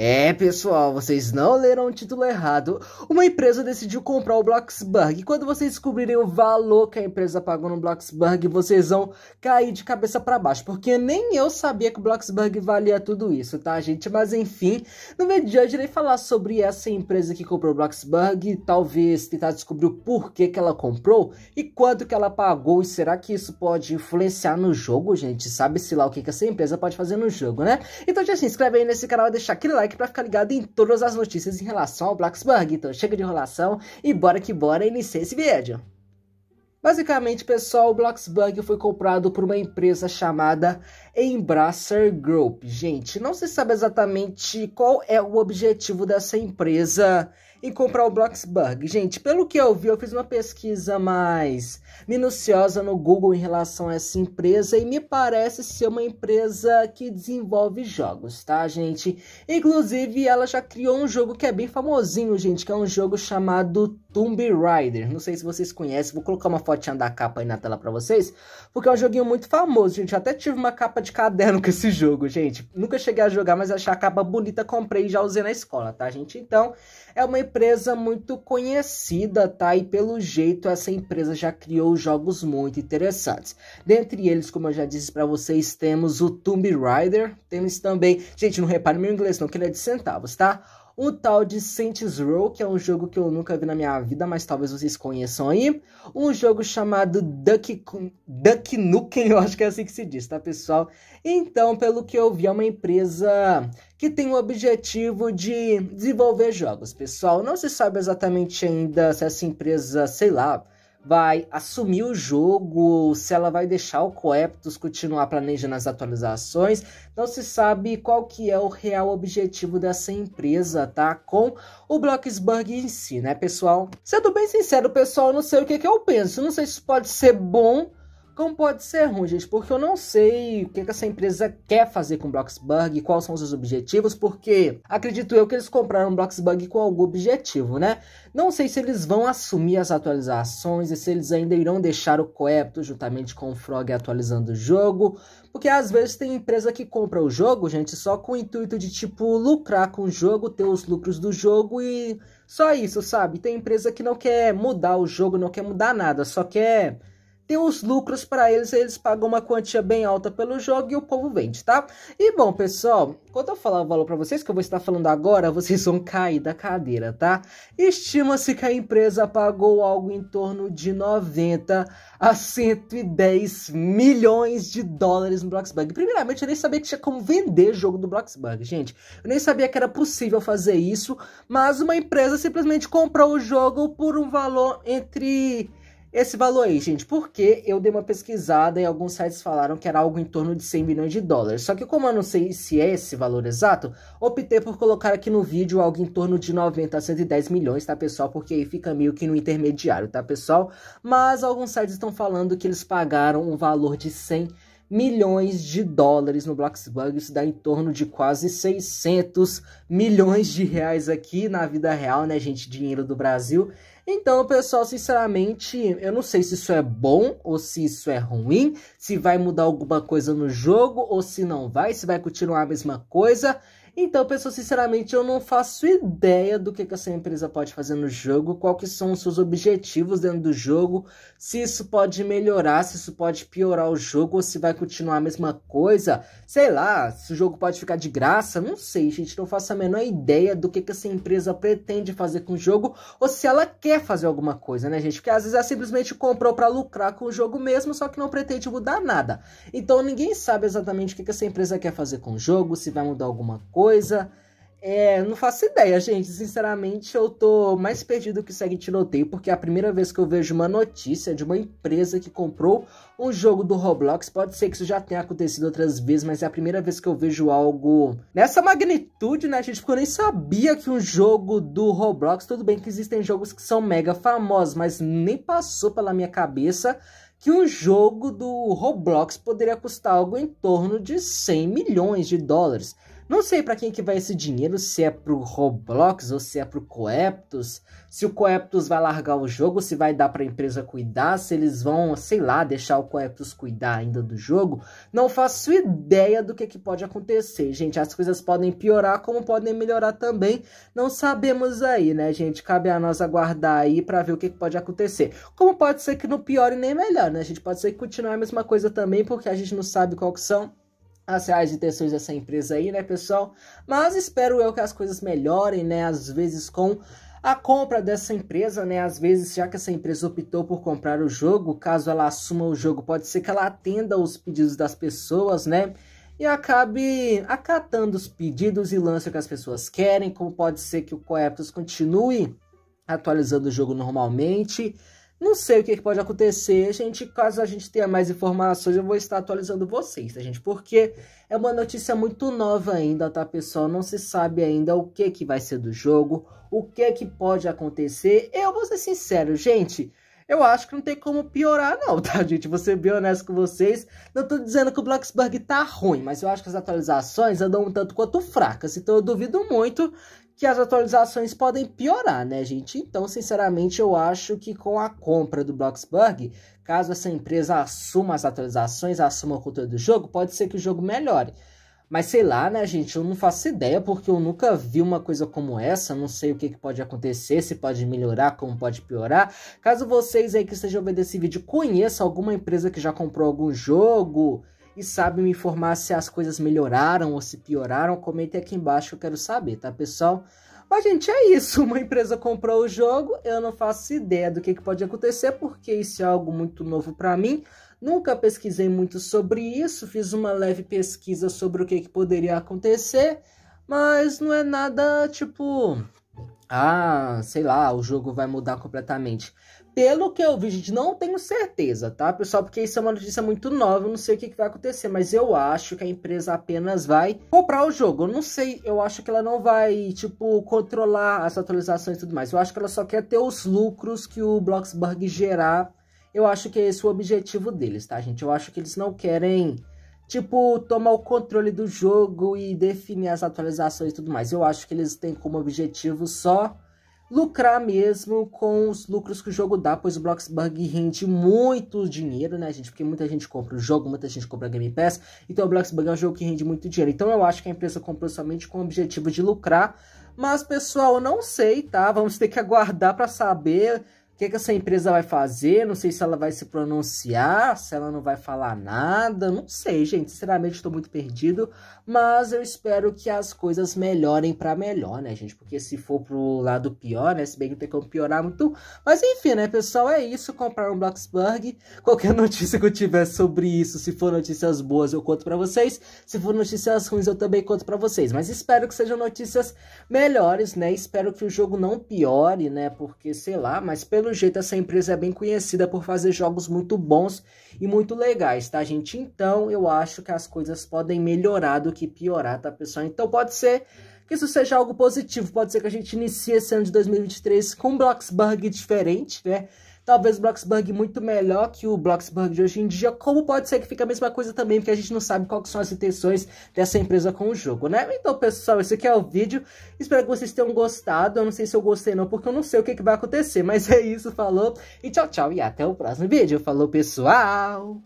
É, pessoal, vocês não leram o título errado. Uma empresa decidiu comprar o Bloxburg. E quando vocês descobrirem o valor que a empresa pagou no Bloxburg, vocês vão cair de cabeça para baixo. Porque nem eu sabia que o Bloxburg valia tudo isso, tá, gente? Mas enfim, no vídeo de hoje irei falar sobre essa empresa que comprou o Bloxburg. Talvez tentar descobrir o porquê que ela comprou e quanto que ela pagou. E será que isso pode influenciar no jogo, gente? Sabe-se lá o que, que essa empresa pode fazer no jogo, né? Então já se inscreve aí nesse canal e deixa aquele like like para ficar ligado em todas as notícias em relação ao Blacksburg. Então chega de enrolação e bora que bora iniciar esse vídeo. Basicamente, pessoal, o Bloxburg foi comprado por uma empresa chamada Embracer Group. Gente, não se sabe exatamente qual é o objetivo dessa empresa em comprar o Bloxburg. Gente, pelo que eu vi, eu fiz uma pesquisa mais minuciosa no Google em relação a essa empresa e me parece ser uma empresa que desenvolve jogos, tá, gente? Inclusive, ela já criou um jogo que é bem famosinho, gente, que é um jogo chamado Tomb Raider. Não sei se vocês conhecem, vou colocar uma fotinha da capa aí na tela para vocês, porque é um joguinho muito famoso, gente. Eu até tive uma capa de caderno com esse jogo, gente. Nunca cheguei a jogar, mas achei a capa bonita, comprei e já usei na escola, tá, gente? Então, é uma empresa muito conhecida, tá? E pelo jeito essa empresa já criou jogos muito interessantes. Dentre eles, como eu já disse para vocês, temos o Tomb Raider, temos também, gente, não repare meu inglês não, queria é de centavos, tá? um tal de Saints Row, que é um jogo que eu nunca vi na minha vida, mas talvez vocês conheçam aí, um jogo chamado Duck, Duck Nukem, eu acho que é assim que se diz, tá pessoal? Então, pelo que eu vi, é uma empresa que tem o objetivo de desenvolver jogos, pessoal. Não se sabe exatamente ainda se essa empresa, sei lá, vai assumir o jogo, se ela vai deixar o Coeptus continuar planejando as atualizações. Não se sabe qual que é o real objetivo dessa empresa, tá? Com o Bloxburg em si, né, pessoal? Sendo bem sincero, pessoal, não sei o que, que eu penso. Não sei se pode ser bom como pode ser ruim, gente? Porque eu não sei o que, essa empresa quer fazer com o Bloxburg, quais são os seus objetivos, porque acredito eu que eles compraram o Bloxburg com algum objetivo, né? Não sei se eles vão assumir as atualizações e se eles ainda irão deixar o Coepto juntamente com o Frog atualizando o jogo, porque às vezes tem empresa que compra o jogo, gente, só com o intuito de, tipo, lucrar com o jogo, ter os lucros do jogo e só isso, sabe? Tem empresa que não quer mudar o jogo, não quer mudar nada, só quer tem os lucros para eles, eles pagam uma quantia bem alta pelo jogo e o povo vende, tá? E bom, pessoal, quando eu falar o valor para vocês, que eu vou estar falando agora, vocês vão cair da cadeira, tá? Estima-se que a empresa pagou algo em torno de 90 a 110 milhões de dólares no Bloxburg. Primeiramente, eu nem sabia que tinha como vender jogo do Bloxburg, gente. Eu nem sabia que era possível fazer isso, mas uma empresa simplesmente comprou o jogo por um valor entre esse valor aí, gente, porque eu dei uma pesquisada e alguns sites falaram que era algo em torno de 100 milhões de dólares. Só que como eu não sei se é esse valor exato, optei por colocar aqui no vídeo algo em torno de 90 a 110 milhões, tá, pessoal? Porque aí fica meio que no intermediário, tá, pessoal? Mas alguns sites estão falando que eles pagaram um valor de 100 milhões milhões de dólares no Bloxburg, isso dá em torno de quase 600 milhões de reais aqui na vida real, né, gente, dinheiro do Brasil. Então, pessoal, sinceramente, eu não sei se isso é bom ou se isso é ruim, se vai mudar alguma coisa no jogo ou se não vai, se vai continuar a mesma coisa. Então, pessoal, sinceramente, eu não faço ideia do que, que essa empresa pode fazer no jogo, quais são os seus objetivos dentro do jogo, se isso pode melhorar, se isso pode piorar o jogo, ou se vai continuar a mesma coisa, sei lá, se o jogo pode ficar de graça, não sei, gente, não faço a menor ideia do que, que essa empresa pretende fazer com o jogo, ou se ela quer fazer alguma coisa, né, gente? Porque às vezes ela simplesmente comprou para lucrar com o jogo mesmo, só que não pretende mudar nada. Então, ninguém sabe exatamente o que, que essa empresa quer fazer com o jogo, se vai mudar alguma coisa, coisa. É, não faço ideia, gente. Sinceramente, eu tô mais perdido que segue tiroteio, porque é a primeira vez que eu vejo uma notícia de uma empresa que comprou um jogo do Roblox. Pode ser que isso já tenha acontecido outras vezes, mas é a primeira vez que eu vejo algo nessa magnitude, né, gente? Porque eu nem sabia que um jogo do Roblox. Tudo bem que existem jogos que são mega famosos, mas nem passou pela minha cabeça que um jogo do Roblox poderia custar algo em torno de 100 milhões de dólares. Não sei para quem que vai esse dinheiro, se é pro Roblox ou se é pro Coeptus, se o Coeptus vai largar o jogo, se vai dar para a empresa cuidar, se eles vão, sei lá, deixar o Coeptus cuidar ainda do jogo. Não faço ideia do que, que pode acontecer, gente. As coisas podem piorar como podem melhorar também. Não sabemos aí, né, gente? Cabe a nós aguardar aí para ver o que, que pode acontecer. Como pode ser que não piore nem melhor, né? A gente pode ser que continue a mesma coisa também, porque a gente não sabe qual que são as reais intenções dessa empresa aí, né, pessoal? Mas espero eu que as coisas melhorem, né? Às vezes com a compra dessa empresa, né? Às vezes, já que essa empresa optou por comprar o jogo, caso ela assuma o jogo, pode ser que ela atenda os pedidos das pessoas, né? E acabe acatando os pedidos e lance que as pessoas querem, como pode ser que o Coeptos continue atualizando o jogo normalmente não sei o que pode acontecer, gente. Caso a gente tenha mais informações, eu vou estar atualizando vocês, tá, gente? Porque é uma notícia muito nova ainda, tá, pessoal? Não se sabe ainda o que, que vai ser do jogo, o que, que pode acontecer. Eu vou ser sincero, gente eu acho que não tem como piorar não, tá, gente? Vou ser bem honesto com vocês. Não tô dizendo que o Bloxburg tá ruim, mas eu acho que as atualizações andam um tanto quanto fracas. Então eu duvido muito que as atualizações podem piorar, né, gente? Então, sinceramente, eu acho que com a compra do Bloxburg, caso essa empresa assuma as atualizações, assuma o controle do jogo, pode ser que o jogo melhore. Mas sei lá, né, gente? Eu não faço ideia porque eu nunca vi uma coisa como essa. Não sei o que, que pode acontecer, se pode melhorar, como pode piorar. Caso vocês aí que estejam vendo esse vídeo conheçam alguma empresa que já comprou algum jogo e sabe me informar se as coisas melhoraram ou se pioraram, comente aqui embaixo que eu quero saber, tá, pessoal? Mas, gente, é isso. Uma empresa comprou o jogo, eu não faço ideia do que, que pode acontecer, porque isso é algo muito novo para mim. Nunca pesquisei muito sobre isso, fiz uma leve pesquisa sobre o que, que poderia acontecer, mas não é nada tipo. Ah, sei lá, o jogo vai mudar completamente. Pelo que eu vi, gente, não tenho certeza, tá, pessoal? Porque isso é uma notícia muito nova, eu não sei o que, que vai acontecer, mas eu acho que a empresa apenas vai comprar o jogo. Eu não sei, eu acho que ela não vai, tipo, controlar as atualizações e tudo mais. Eu acho que ela só quer ter os lucros que o Bloxburg gerar eu acho que esse é o objetivo deles, tá, gente? Eu acho que eles não querem, tipo, tomar o controle do jogo e definir as atualizações e tudo mais. Eu acho que eles têm como objetivo só lucrar mesmo com os lucros que o jogo dá, pois o Bloxburg rende muito dinheiro, né, gente? Porque muita gente compra o jogo, muita gente compra a Game Pass, então o Bloxburg é um jogo que rende muito dinheiro. Então eu acho que a empresa comprou somente com o objetivo de lucrar, mas pessoal, não sei, tá? Vamos ter que aguardar para saber que, que essa empresa vai fazer, não sei se ela vai se pronunciar, se ela não vai falar nada, não sei, gente, sinceramente estou muito perdido, mas eu espero que as coisas melhorem para melhor, né, gente, porque se for pro lado pior, né, se bem que não tem como piorar muito, mas enfim, né, pessoal, é isso, comprar um Bloxburg, qualquer notícia que eu tiver sobre isso, se for notícias boas eu conto para vocês, se for notícias ruins eu também conto para vocês, mas espero que sejam notícias melhores, né, espero que o jogo não piore, né, porque, sei lá, mas pelo pelo jeito essa empresa é bem conhecida por fazer jogos muito bons e muito legais, tá, gente? Então, eu acho que as coisas podem melhorar do que piorar, tá, pessoal? Então, pode ser que isso seja algo positivo, pode ser que a gente inicie esse ano de 2023 com um Bloxburg diferente, né? Talvez o Bloxburg muito melhor que o Bloxburg de hoje em dia, como pode ser que fique a mesma coisa também, porque a gente não sabe quais são as intenções dessa empresa com o jogo, né? Então, pessoal, esse aqui é o vídeo. Espero que vocês tenham gostado. Eu não sei se eu gostei não, porque eu não sei o que, que vai acontecer, mas é isso, falou. E tchau, tchau, e até o próximo vídeo. Falou, pessoal!